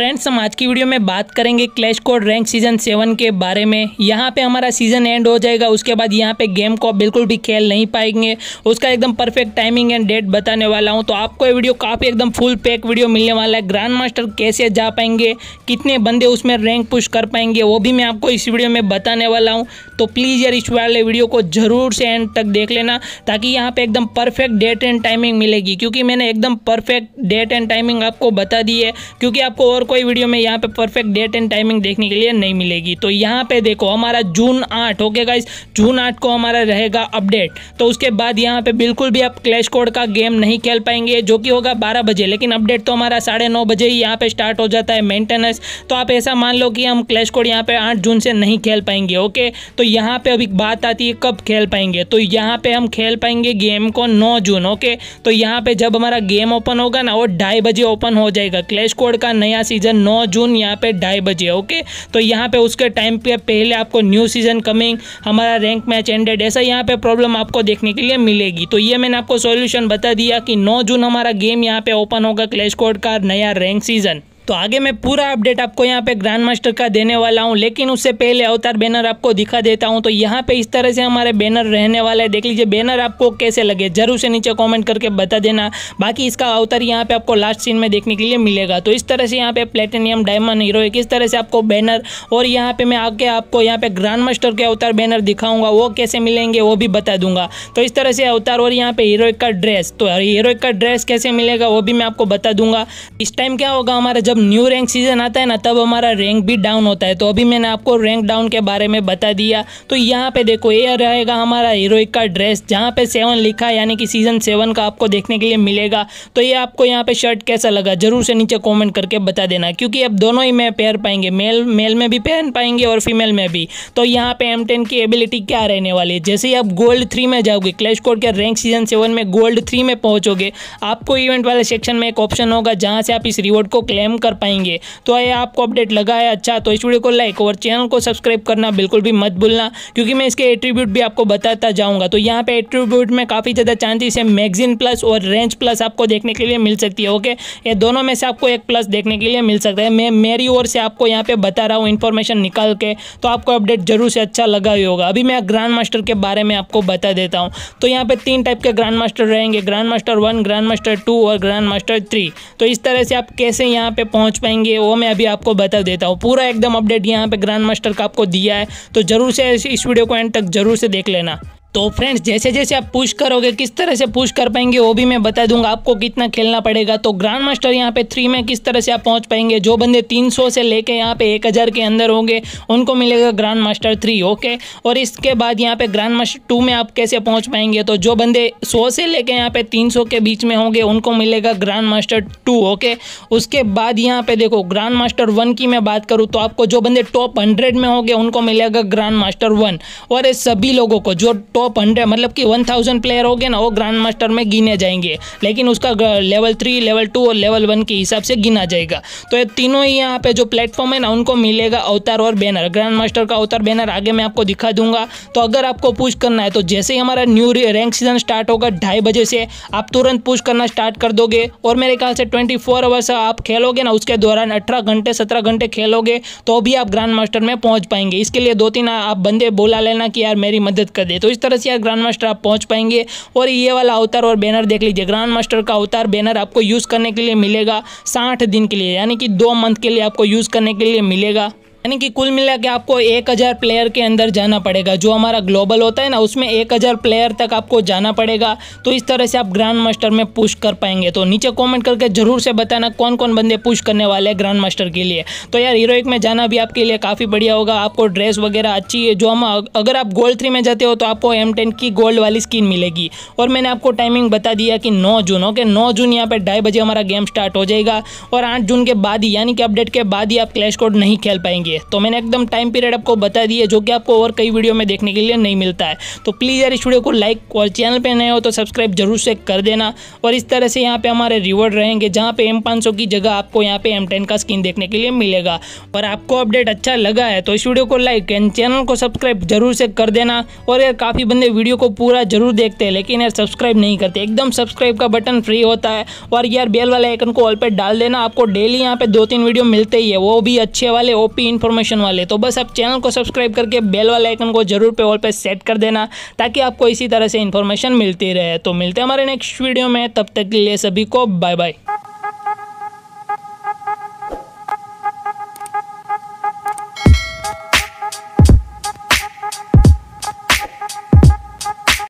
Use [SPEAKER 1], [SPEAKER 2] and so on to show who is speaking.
[SPEAKER 1] friends हम आज की वीडियो में बात करेंगे clash code rank season seven के बारे में यहाँ पे हमारा सीजन एंड हो जाएगा उसके बाद यहाँ पे गेम को बिल्कुल भी खेल नहीं पाएंगे उसका एकदम परफेक्ट टाइमिंग एंड डेट बताने वाला हूँ तो आपको ये वीडियो काफ़ी एकदम फुल पैक वीडियो मिलने वाला है ग्रांड मास्टर कैसे जा पाएंगे कितने बंदे उसमें रैंक पुश कर पाएंगे वो भी मैं आपको इस वीडियो में बताने वाला हूँ तो प्लीज़ यार इस वाले वीडियो को जरूर से एंड तक देख लेना ताकि यहाँ पर एकदम परफेक्ट डेट एंड टाइमिंग मिलेगी क्योंकि मैंने एकदम परफेक्ट डेट एंड टाइमिंग आपको बता दी है क्योंकि आपको और कोई वीडियो में यहाँ पे परफेक्ट डेट एंड टाइमिंग देखने के लिए नहीं मिलेगी तो यहाँ पे देखो हमारा जून आठ ओके गाइज जून आठ को हमारा रहेगा अपडेट तो उसके बाद यहाँ पे बिल्कुल भी आप क्लैश कोड का गेम नहीं खेल पाएंगे जो कि होगा बारह बजे लेकिन अपडेट तो हमारा साढ़े नौ बजे ही यहाँ पे स्टार्ट हो जाता है मेंटेनेंस तो आप ऐसा मान लो कि हम क्लैश कोड यहाँ पे आठ जून से नहीं खेल पाएंगे ओके तो यहाँ पे अभी बात आती है कब खेल पाएंगे तो यहाँ पे हम खेल पाएंगे गेम को नौ जून ओके तो यहाँ पे जब हमारा गेम ओपन होगा ना वो ढाई बजे ओपन हो जाएगा क्लैश कोड का नया सीजन सीजन नौ जून यहाँ पे ढाई बजे ओके तो यहाँ पे उसके टाइम पे पहले आपको न्यू सीजन कमिंग हमारा रैंक मैच एंडेड ऐसा यहाँ पे प्रॉब्लम आपको देखने के लिए मिलेगी तो ये मैंने आपको सॉल्यूशन बता दिया कि 9 जून हमारा गेम यहाँ पे ओपन होगा क्लैश कोड का नया रैंक सीजन तो आगे मैं पूरा अपडेट आपको यहाँ पे ग्रैंड मास्टर का देने वाला हूँ लेकिन उससे पहले अवतार बैनर आपको दिखा देता हूँ तो यहाँ पे इस तरह से हमारे बैनर रहने वाला है देख लीजिए बैनर आपको कैसे लगे जरूर से नीचे कमेंट करके बता देना बाकी इसका अवतार यहाँ पे आपको लास्ट सीन में देखने के लिए मिलेगा तो इस तरह से यहाँ पे प्लेटिनियम डायमंड हीरो किस तरह से आपको बैनर और यहाँ पे मैं आके आपको यहाँ पे ग्रांड मास्टर के अवतार बैनर दिखाऊंगा वो कैसे मिलेंगे वो भी बता दूंगा तो इस तरह से अवतार और यहाँ पे हीरोइक का ड्रेस तो हीरोइक का ड्रेस कैसे मिलेगा वो भी मैं आपको बता दूंगा इस टाइम क्या होगा हमारे जब न्यू रैंक सीजन आता है ना तब हमारा रैंक भी डाउन होता है तो अभी मैंने आपको रैंक डाउन के बारे में बता दिया तो यहाँ पे देखो ये रहेगा हमारा हीरोइक का ड्रेस जहाँ पे सेवन लिखा है यानी कि सीजन सेवन का आपको देखने के लिए मिलेगा तो ये आपको यहाँ पे शर्ट कैसा लगा जरूर से नीचे कॉमेंट करके बता देना क्योंकि अब दोनों ही में पहन पाएंगे मेल मेल में भी पहन पाएंगे और फीमेल में भी तो यहाँ पे एम टेन की एबिलिटी क्या रहने वाली है जैसे ही आप गोल्ड थ्री में जाओगे क्लैश कोड के रैंक सीजन सेवन में गोल्ड थ्री में पहुँचोगे आपको इवेंट वाले सेक्शन में एक ऑप्शन होगा जहाँ से आप इस रिवॉर्ड को क्लेम कर पाएंगे तो ये आपको अपडेट लगा है अच्छा तो इस वीडियो को लाइक और चैनल को सब्सक्राइब करना बिल्कुल भी मत भूलना क्योंकि मैं इसके एट्रीब्यूट भी आपको बताता जाऊँगा तो यहाँ पर एट्रीब्यूट में काफ़ी ज़्यादा चांसेस है मैगजीन प्लस और रेंज प्लस आपको देखने के लिए मिल सकती है ओके ये दोनों में से आपको एक प्लस देखने के लिए मिल सकता है मैं मेरी ओर से आपको यहाँ पर बता रहा हूँ इन्फॉर्मेशन निकाल के तो आपको अपडेट जरूर से अच्छा लगा ही होगा अभी मैं ग्रांड मास्टर के बारे में आपको बता देता हूँ तो यहाँ पे तीन टाइप के ग्रांड मास्टर रहेंगे grand master one grand master two और ग्रांड मास्टर थ्री तो इस तरह से आप कैसे यहाँ पे पहुंच पाएंगे वो मैं अभी आपको बता देता हूँ पूरा एकदम अपडेट यहाँ पे ग्रैंड मास्टर का आपको दिया है तो ज़रूर से इस वीडियो को एंड तक ज़रूर से देख लेना तो फ्रेंड्स जैसे जैसे आप पुश करोगे किस तरह से पुश कर पाएंगे वो भी मैं बता दूंगा आपको कितना खेलना पड़ेगा तो ग्रांड मास्टर यहाँ पे थ्री में किस तरह से आप पहुँच पाएंगे जो बंदे 300 से लेके यहाँ पे 1000 के अंदर होंगे उनको मिलेगा ग्रांड मास्टर थ्री ओके और इसके बाद यहाँ पे ग्रांड मास्टर टू में आप कैसे पहुँच पाएंगे तो जो बंदे सौ से लेके यहाँ पे तीन के बीच में होंगे उनको मिलेगा ग्रांड मास्टर टू ओके उसके बाद यहाँ पे देखो ग्रांड मास्टर वन की मैं बात करूँ तो आपको जो बंदे टॉप हंड्रेड में होंगे उनको मिलेगा ग्रांड मास्टर वन और सभी लोगों को जो टॉप हंड्रेड मतलब कि वन थाउजेंड प्लेयर हो गए ना वो ग्रांड मास्टर में गिने जाएंगे लेकिन उसका लेवल थ्री लेवल टू और लेवल वन के हिसाब से गिना जाएगा तो ये तीनों ही यहाँ पे जो प्लेटफॉर्म है ना उनको मिलेगा अवतार और बैनर ग्रांड मास्टर का अवतार बैनर आगे मैं आपको दिखा दूंगा तो अगर आपको पुश करना है तो जैसे ही हमारा न्यू रैंक सीजन स्टार्ट होगा ढाई बजे से आप तुरंत पुश करना स्टार्ट कर दोगे और मेरे ख्याल से ट्वेंटी फोर आवर्स आप खेलोगे ना उसके दौरान अठारह घंटे सत्रह घंटे खेलोगे तो भी आप ग्रांड मास्टर में पहुंच पाएंगे इसके लिए दो तीन आप बंदे बोला लेना कि यार मेरी मदद कर दे तो इस तरह तरह से आप ग्रांड मास्टर आप पहुंच पाएंगे और ये वाला अवतार और बैनर देख लीजिए ग्रांड मास्टर का अवतार बैनर आपको यूज़ करने के लिए मिलेगा साठ दिन के लिए यानी कि दो मंथ के लिए आपको यूज़ करने के लिए मिलेगा यानी कि कुल मिला के आपको एक हज़ार प्लेयर के अंदर जाना पड़ेगा जो हमारा ग्लोबल होता है ना उसमें एक हज़ार प्लेयर तक आपको जाना पड़ेगा तो इस तरह से आप ग्रैंड मास्टर में पुश कर पाएंगे तो नीचे कमेंट करके ज़रूर से बताना कौन कौन बंदे पुश करने वाले हैं ग्रैंड मास्टर के लिए तो यार हीरोइक में जाना भी आपके लिए काफ़ी बढ़िया होगा आपको ड्रेस वगैरह अच्छी है जो हम अगर आप गोल्ड थ्री में जाते हो तो आपको एम टेन की गोल्ड वाली स्किन मिलेगी और मैंने आपको टाइमिंग बता दिया कि नौ जून ओके नौ जून यहाँ पर ढाई बजे हमारा गेम स्टार्ट हो जाएगा और आठ जून के बाद ही यानी कि अपडेट के बाद ही आप क्लैश कोड नहीं खेल पाएंगे जाएंगे तो मैंने एकदम टाइम पीरियड आपको बता दिया जो कि आपको और कई वीडियो में देखने के लिए नहीं मिलता है तो प्लीज़ यार इस वीडियो को लाइक और चैनल पर नए हो तो सब्सक्राइब जरूर से कर देना और इस तरह से यहाँ पर हमारे रिवॉर्ड रहेंगे जहाँ पर एम की जगह आपको यहाँ पर एम का स्क्रीन देखने के लिए मिलेगा और आपको अपडेट अच्छा लगा है तो इस वीडियो को लाइक एंड चैनल को सब्सक्राइब जरूर से कर देना और यार काफ़ी बंदे वीडियो को पूरा जरूर देखते हैं लेकिन यार सब्सक्राइब नहीं करते एकदम सब्सक्राइब का बटन फ्री होता है और यार बेल वाले आइकन को ऑल पे डाल देना आपको डेली यहाँ पे दो तीन वीडियो मिलते ही है वो भी अच्छे वाले ओपी इन्फॉर्मेशन वाले तो बस आप चैनल को सब्सक्राइब करके बेल वाले आइकन को जरूर पे ऑल पे सेट कर देना ताकि आपको इसी तरह से इन्फॉर्मेशन मिलती रहे तो मिलते हैं हमारे नेक्स्ट वीडियो में तब तक के लिए सभी को बाय बाय